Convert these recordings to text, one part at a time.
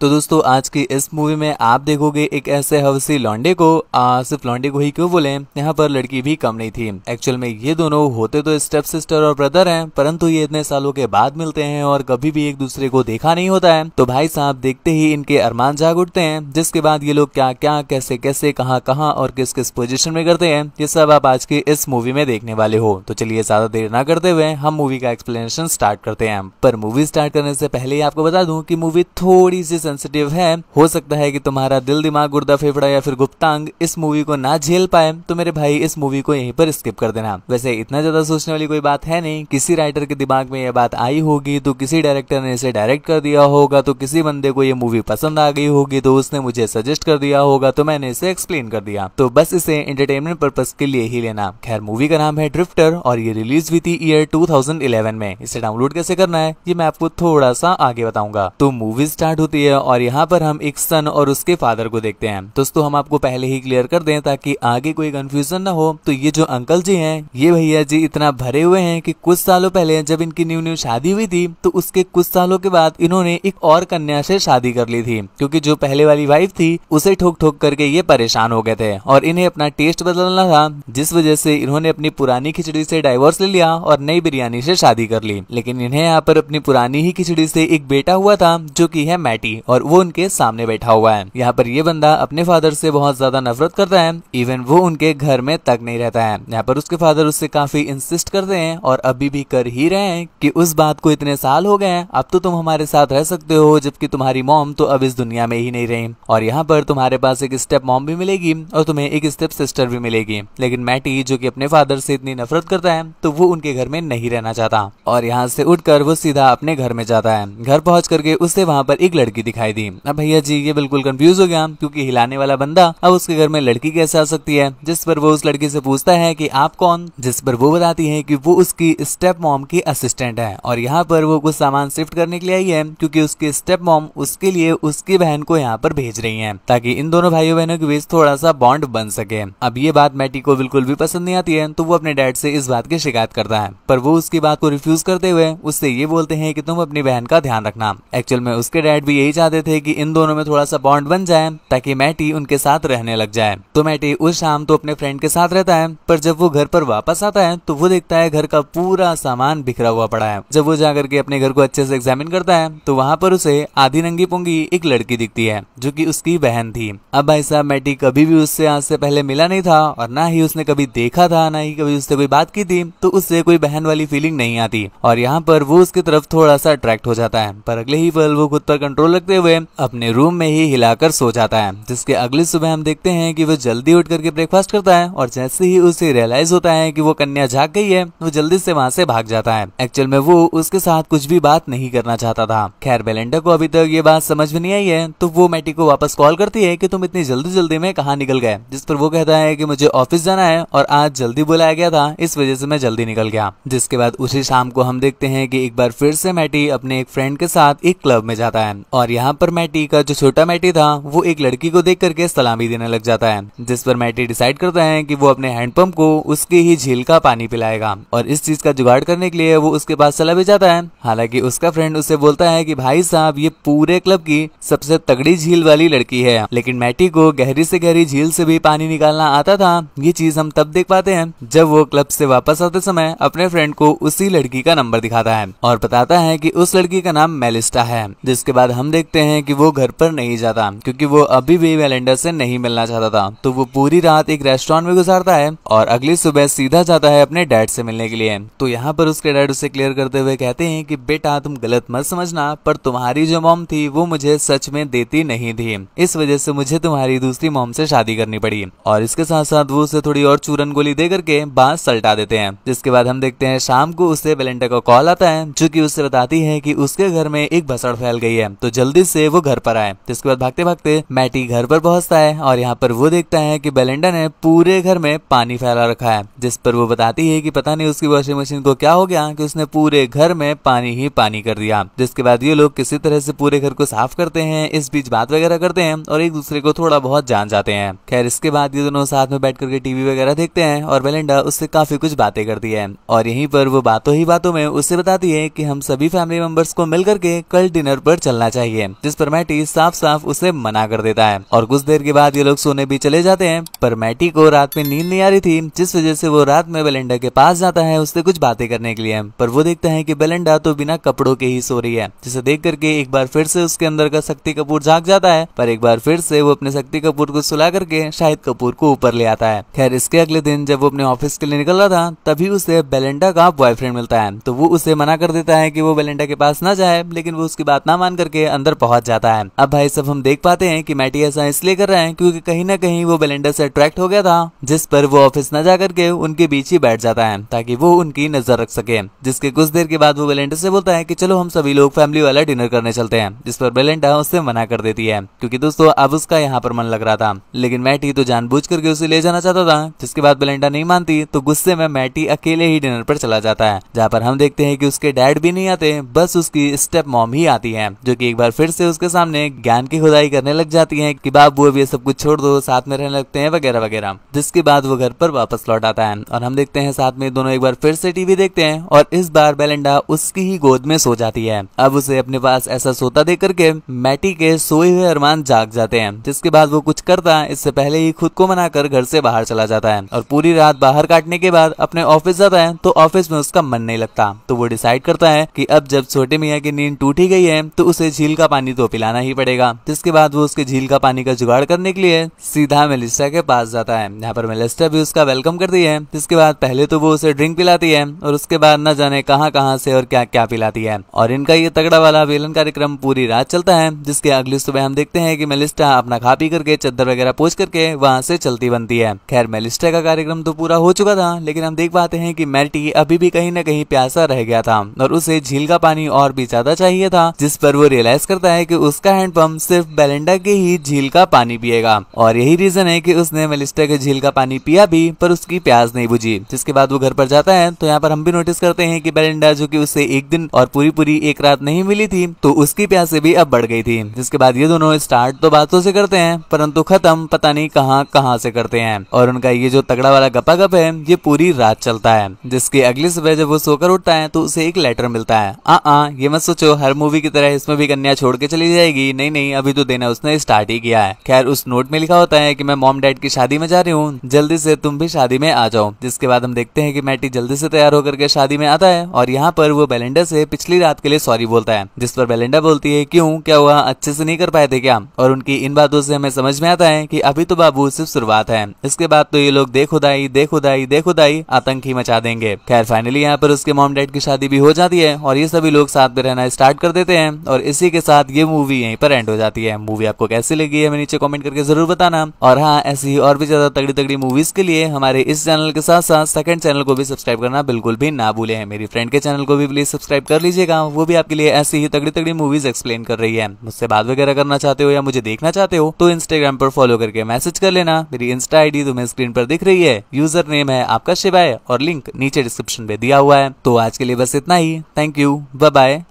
तो दोस्तों आज की इस मूवी में आप देखोगे एक ऐसे हवसी लॉन्डे को आ, सिर्फ लॉन्डे को ही क्यों बोले यहाँ पर लड़की भी कम नहीं थी एक्चुअल में ये दोनों होते तो स्टेप सिस्टर और ब्रदर हैं परंतु ये इतने सालों के बाद मिलते हैं और कभी भी एक दूसरे को देखा नहीं होता है तो भाई साहब देखते ही इनके अरमान जाग उठते हैं जिसके बाद ये लोग क्या क्या कैसे कैसे कहाँ कहाँ और किस किस पोजिशन में करते हैं ये सब आप आज की इस मूवी में देखने वाले हो तो चलिए ज्यादा देर ना करते हुए हम मूवी का एक्सप्लेनेशन स्टार्ट करते हैं पर मूवी स्टार्ट करने से पहले ही आपको बता दूँ की मूवी थोड़ी सी सेंसिटिव है हो सकता है कि तुम्हारा दिल दिमाग गुर्दा फेफड़ा या फिर गुप्तांग इस मूवी को ना झेल पाए तो मेरे भाई इस मूवी को यहीं पर स्किप कर देना वैसे इतना ज्यादा सोचने वाली कोई बात है नहीं किसी राइटर के दिमाग में यह बात आई होगी तो किसी डायरेक्टर ने इसे डायरेक्ट कर दिया होगा तो किसी बंदे को ये मूवी पसंद आ गई होगी तो उसने मुझे सजेस्ट कर दिया होगा तो मैंने इसे एक्सप्लेन कर दिया तो बस इसे एंटरटेनमेंट पर्पज के लिए ही लेना खैर मूवी का नाम है ड्रिफ्टर और ये रिलीज हुई थी ईयर 2011 में इसे डाउनलोड कैसे करना है ये मैं आपको थोड़ा सा आगे बताऊंगा तो मूवी स्टार्ट होती है और यहाँ पर हम एक सन और उसके फादर को देखते हैं दोस्तों हम आपको पहले ही क्लियर कर दें ताकि आगे कोई कंफ्यूजन ना हो तो ये जो अंकल जी हैं ये भैया जी इतना भरे हुए हैं कि कुछ सालों पहले जब इनकी न्यू न्यू शादी हुई थी तो उसके कुछ सालों के बाद इन्होंने एक और कन्या से शादी कर ली थी क्योंकि जो पहले वाली वाइफ थी उसे ठोक ठोक करके ये परेशान हो गए थे और इन्हें अपना टेस्ट बदलना था जिस वजह से इन्होंने अपनी पुरानी खिचड़ी से डाइवोर्स ले लिया और नई बिरयानी से शादी कर ली लेकिन इन्हें यहाँ पर अपनी पुरानी ही खिचड़ी से एक बेटा हुआ था जो की है मैटी और वो उनके सामने बैठा हुआ है यहाँ पर ये बंदा अपने फादर से बहुत ज्यादा नफरत करता है इवन वो उनके घर में तक नहीं रहता है यहाँ पर उसके फादर उससे काफी इंसिस्ट करते हैं और अभी भी कर ही रहे हैं कि उस बात को इतने साल हो गए हैं अब तो तुम हमारे साथ रह सकते हो जबकि तुम्हारी मोम तो अब इस दुनिया में ही नहीं रही और यहाँ पर तुम्हारे पास एक स्टेप मॉम भी मिलेगी और तुम्हें एक स्टेप सिस्टर भी मिलेगी लेकिन मैटी जो की अपने फादर से इतनी नफरत करता है तो वो उनके घर में नहीं रहना चाहता और यहाँ से उठकर वो सीधा अपने घर में जाता है घर पहुँच करके उससे वहाँ पर एक लड़की दिखा दिखाई दी अब भैया जी ये बिल्कुल कंफ्यूज हो गया क्योंकि हिलाने वाला बंदा अब उसके घर में लड़की कैसे आ सकती है जिस पर वो उस लड़की से पूछता है कि आप कौन जिस पर वो बताती है कि वो उसकी स्टेप मॉम की असिस्टेंट है और यहाँ पर वो कुछ सामान शिफ्ट करने के लिए आई है क्योंकि उसकी स्टेप मॉम उसके लिए उसकी बहन को यहाँ पर भेज रही है ताकि इन दोनों भाइयों बहनों के बीच थोड़ा सा बॉन्ड बन सके अब ये बात मैटी को बिल्कुल भी पसंद नहीं आती है तो वो अपने डैड से इस बात की शिकायत करता है पर वो उसकी बात को रिफ्यूज करते हुए उससे ये बोलते हैं कि तुम अपनी बहन का ध्यान रखना एक्चुअल में उसके डैड भी यही चाहते चाहते थे कि इन दोनों में थोड़ा सा बॉन्ड बन जाए ताकि मैटी उनके साथ रहने लग जाए तो मैटी उस शाम तो अपने फ्रेंड के साथ रहता है पर जब वो घर पर वापस आता है तो वो देखता है घर का पूरा सामान बिखरा हुआ पड़ा है जब वो जाकर के अपने घर को अच्छे से एग्जामिन करता है तो वहाँ पर उसे आधी नंगी पोंगी एक लड़की दिखती है जो की उसकी बहन थी अब भाई साहब मैटी कभी भी उससे आज से पहले मिला नहीं था और ना ही उसने कभी देखा था ना ही कभी उससे कोई बात की थी तो उससे कोई बहन वाली फीलिंग नहीं आती और यहाँ पर वो उसकी तरफ थोड़ा सा अट्रैक्ट हो जाता है पर अगले ही पल वो खुद पर कंट्रोल थकते हुए अपने रूम में ही हिलाकर सो जाता है जिसके अगली सुबह हम देखते हैं कि वो जल्दी उठ करके ब्रेकफास्ट करता है और जैसे ही उसे रियलाइज होता है कि वो कन्या जाग गई है वो जल्दी से वहाँ से भाग जाता है एक्चुअल में वो उसके साथ कुछ भी बात नहीं करना चाहता था खैर बेलेंडा को अभी तक ये बात समझ में नहीं आई है तो वो मैटी को वापस कॉल करती है की तुम इतनी जल्दी जल्दी में कहा निकल गए जिस पर वो कहता है की मुझे ऑफिस जाना है और आज जल्दी बुलाया गया था इस वजह से मैं जल्दी निकल गया जिसके बाद उसी शाम को हम देखते हैं की एक बार फिर से मैटी अपने एक फ्रेंड के साथ एक क्लब में जाता है और यहाँ पर मैटी का जो छोटा मैटी था वो एक लड़की को देख करके सलामी देने लग जाता है जिस पर मैटी डिसाइड करता है कि वो अपने हैंडपंप को उसके ही झील का पानी पिलाएगा और इस चीज का जुगाड़ करने के लिए वो उसके पास चला भी जाता है हालांकि उसका फ्रेंड उसे बोलता है की भाई साहब ये पूरे क्लब की सबसे तगड़ी झील वाली लड़की है लेकिन मैटी को गहरी ऐसी गहरी झील से भी पानी निकालना आता था ये चीज हम तब देख पाते हैं जब वो क्लब से वापस आते समय अपने फ्रेंड को उसी लड़की का नंबर दिखाता है और बताता है की उस लड़की का नाम मेलिस्टा है जिसके बाद हम देख सकते हैं कि वो घर पर नहीं जाता क्योंकि वो अभी भी वेलेंडर से नहीं मिलना चाहता था तो वो पूरी रात एक रेस्टोरेंट में गुजारता है और अगली सुबह सीधा जाता है अपने डैड से मिलने के लिए तो यहाँ पर उसके डैड उसे क्लियर करते हुए कहते हैं कि बेटा तुम गलत मत समझना पर तुम्हारी जो मोम थी वो मुझे सच में देती नहीं थी इस वजह से मुझे तुम्हारी दूसरी मोम से शादी करनी पड़ी और इसके साथ साथ वो उसे थोड़ी और चूरन गोली दे करके बांस सलटा देते हैं जिसके बाद हम देखते हैं शाम को उसे वेलेंटा का कॉल आता है जो की उससे बताती है की उसके घर में एक भसड़ फैल गई है तो जल्दी जल्दी से वो घर पर आए तो इसके बाद भागते भागते मैटी घर पर पहुंचता है और यहाँ पर वो देखता है कि बेलेंडा ने पूरे घर में पानी फैला रखा है जिस पर वो बताती है कि पता नहीं उसकी वॉशिंग मशीन को क्या हो गया कि उसने पूरे घर में पानी ही पानी कर दिया जिसके बाद ये लोग किसी तरह से पूरे घर को साफ करते हैं इस बीच बात वगैरह करते हैं और एक दूसरे को थोड़ा बहुत जान जाते हैं खैर इसके बाद ये दोनों साथ में बैठ करके टीवी वगैरह देखते हैं और बेलेंडा उससे काफी कुछ बातें करती है और यहीं पर वो बातों ही बातों में उससे बताती है की हम सभी फैमिली मेंबर्स को मिल करके कल डिनर पर चलना चाहिए जिस पर मैटी साफ साफ उसे मना कर देता है और कुछ देर के बाद ये लोग सोने भी चले जाते हैं पर मैटी को रात में नींद नहीं आ रही थी जिस वजह से वो रात में बेलेंडा के पास जाता है उससे कुछ बातें करने के लिए पर वो देखता है की बेलेंडा तो बिना कपड़ों के ही सो रही है जिसे देख करके एक बार फिर से उसके अंदर का शक्ति कपूर झाक जाता है पर एक बार फिर से वो अपने शक्ति कपूर को सुला करके शाहिद कपूर को ऊपर ले आता है खैर इसके अगले दिन जब वो अपने ऑफिस के लिए निकल रहा था तभी उसे बेलेंडा का बॉयफ्रेंड मिलता है तो वो उसे मना कर देता है कि वो बेलेंडा के पास ना जाए लेकिन वो उसकी बात ना मान करके अंदर पहुंच जाता है अब भाई सब हम देख पाते हैं कि मैटी ऐसा इसलिए कर रहे हैं क्योंकि कहीं ना कहीं वो बेलेंडर से अट्रैक्ट हो गया था जिस पर वो ऑफिस न जा करके उनके बीच ही बैठ जाता है ताकि वो उनकी नजर रख सके जिसके कुछ देर के बाद वो बेलेंडर से बोलता है की चलो हम सभी लोग फैमिली वाला डिनर करने चलते हैं जिस पर बेलेंडा उससे मना कर देती है क्यूँकी दोस्तों अब उसका यहाँ पर मन लग रहा था लेकिन मैटी तो जानबूझ करके उसे ले जाना चाहता था जिसके बाद बेलेंडा नहीं मानती तो गुस्से में मैटी अकेले ही डिनर पर चला जाता है जहाँ पर हम देखते हैं कि उसके डैड भी नहीं आते बस उसकी स्टेप मॉम ही आती है जो कि एक बार फिर फिर से उसके सामने ज्ञान की खुदाई करने लग जाती है की बाबू अब ये सब कुछ छोड़ दो साथ में रहने लगते हैं वगैरह वगैरह जिसके बाद वो घर पर वापस लौट आता है और हम देखते हैं साथ में दोनों एक बार फिर से टीवी देखते हैं और इस बार बेलेंडा उसकी ही गोद में सो जाती है अब उसे अपने पास ऐसा सोता देख करके मैटी के सोए हुए अरमान जाग जाते हैं जिसके बाद वो कुछ करता इससे पहले ही खुद को मनाकर घर से बाहर चला जाता है और पूरी रात बाहर काटने के बाद अपने ऑफिस जाता है तो ऑफिस में उसका मन नहीं लगता तो वो डिसाइड करता है की अब जब छोटे मियाँ की नींद टूटी गई है तो उसे झील का पानी तो पिलाना ही पड़ेगा जिसके बाद वो उसके झील का पानी का जुगाड़ करने के लिए सीधा मेलिस्टा के पास जाता है यहाँ पर मेलिस्टा भी उसका वेलकम करती है जिसके बाद पहले तो वो उसे ड्रिंक पिलाती है और उसके बाद न जाने कहाँ कहाँ से और क्या क्या पिलाती है और इनका ये तगड़ा वाला वेलन कार्यक्रम पूरी रात चलता है जिसके अगली सुबह हम देखते हैं की मेलिस्टा अपना खा पी करके चद्दर वगैरह पोच करके वहाँ से चलती बनती है खैर मेलिस्टा का कार्यक्रम तो पूरा हो चुका था लेकिन हम देख पाते हैं की मैटी अभी भी कहीं ना कहीं प्यासा रह गया था और उसे झील का पानी और भी ज्यादा चाहिए था जिस पर वो रियलाइज करता होता है कि उसका हैंडपम्प सिर्फ बेलेंडा के ही झील का पानी पिएगा और यही रीजन है कि उसने मेलिस्टा के झील का पानी पिया भी पर उसकी प्यास नहीं बुझी जिसके बाद वो घर पर जाता है तो यहाँ पर हम भी नोटिस करते हैं कि बेलेंडा जो की उससे एक दिन और पूरी पूरी एक रात नहीं मिली थी तो उसकी प्यासे भी अब बढ़ गई थी जिसके बाद ये दोनों स्टार्ट तो बातों से करते हैं परंतु खत्म पता नहीं कहाँ कहाँ से करते हैं और उनका ये जो तगड़ा वाला गपा गप है ये पूरी रात चलता है जिसकी अगली सुबह जब वो सोकर उठता है तो उसे एक लेटर मिलता है आ आ ये मत सोचो हर मूवी की तरह इसमें भी कन्या छोड़ छोड़ के चली जाएगी नहीं नहीं अभी तो देना उसने स्टार्ट ही किया है खैर उस नोट में लिखा होता है की मैं मॉम डैड की शादी में जा रही हूँ जल्दी से तुम भी शादी में आ जाओ जिसके बाद हम देखते हैं की मैटी जल्दी से तैयार होकर के शादी में आता है और यहाँ पर वो बेलेंडा से पिछली रात के लिए सॉरी बोलता है जिस पर बेलेंडा बोलती है क्यूँ क्या हुआ अच्छे से नहीं कर पाए थे क्या और उनकी इन बातों से हमें समझ में आता है की अभी तो बाबू सिर्फ शुरुआत है इसके बाद तो ये लोग देखुदाई देखुदाई देखुदाई आतंक ही मचा देंगे खैर फाइनली यहाँ पर उसके मॉम डैड की शादी भी हो जाती है और ये सभी लोग साथ में रहना स्टार्ट कर देते हैं और इसी के साथ बाद ये मूवी यहीं पर एंड हो जाती है मूवी आपको कैसी लगी है हमें नीचे कमेंट करके जरूर बताना और हाँ ऐसी ही और भी ज्यादा तगड़ी तगड़ी मूवीज के लिए हमारे इस चैनल के साथ साथ सेकंड चैनल को भी सब्सक्राइब करना बिल्कुल भी ना भूले मेरी फ्रेंड के चैनल को भी प्लीज सब्सक्राइब कर लीजिएगा वो भी आपके लिए ऐसी ही तगड़ी तगड़ी मूवीज एक्सप्लेन कर रही है मुझसे बात वगैरह करना चाहते हो या मुझे देखना चाहते हो तो इंस्टाग्राम पर फॉलो करके मैसेज कर लेना मेरी इंस्टा आई तुम्हें स्क्रीन पर दिख रही है यूजर नेम है आपका शिवाय और लिंक नीचे डिस्क्रिप्शन में दिया हुआ है तो आज के लिए बस इतना ही thank you bye bye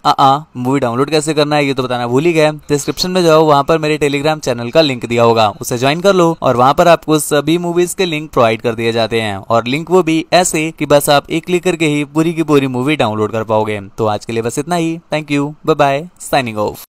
movie download कैसे करना है ये तो बता बताना भूल ही गए डिस्क्रिप्शन में जाओ वहाँ पर मेरे टेलीग्राम चैनल का लिंक दिया होगा उसे ज्वाइन कर लो और वहाँ पर आपको सभी मूवीज के लिंक प्रोवाइड कर दिए जाते हैं और लिंक वो भी ऐसे की बस आप एक क्लिक करके ही पूरी की पूरी मूवी डाउनलोड कर पाओगे तो आज के लिए बस इतना ही thank you bye bye signing of